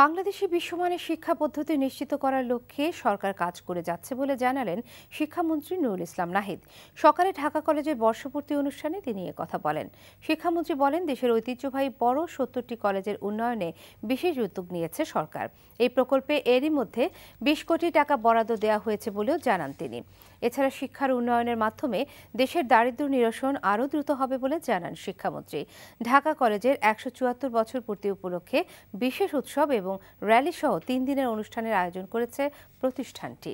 বাংলাদেশে বিশ্বমানের শিক্ষা পদ্ধতি নিশ্চিত করার লক্ষ্যে সরকার কাজ করে যাচ্ছে বলে জানালেন শিক্ষামন্ত্রী নুরুল ইসলাম নাহিদ সকালে ঢাকা কলেজের বর্ষপূর্তি অনুষ্ঠানে তিনি কথা বলেন শিক্ষামন্ত্রী বলেন দেশের ঐতিহ্যবাহী বড় সত্তরটি কলেজের উন্নয়নে বিশেষ উদ্যোগ নিয়েছে সরকার এই প্রকল্পে এরই মধ্যে বিশ কোটি টাকা বরাদ্দ দেওয়া হয়েছে বলেও জানান তিনি এছাড়া শিক্ষার উন্নয়নের মাধ্যমে দেশের দারিদ্র নিরসন আরও দ্রুত হবে বলে জানান শিক্ষামন্ত্রী ঢাকা কলেজের একশো বছর পূর্তি উপলক্ষে বিশেষ উৎসব এবং র্যালি সহ তিন দিনের অনুষ্ঠানের আয়োজন করেছে প্রতিষ্ঠানটি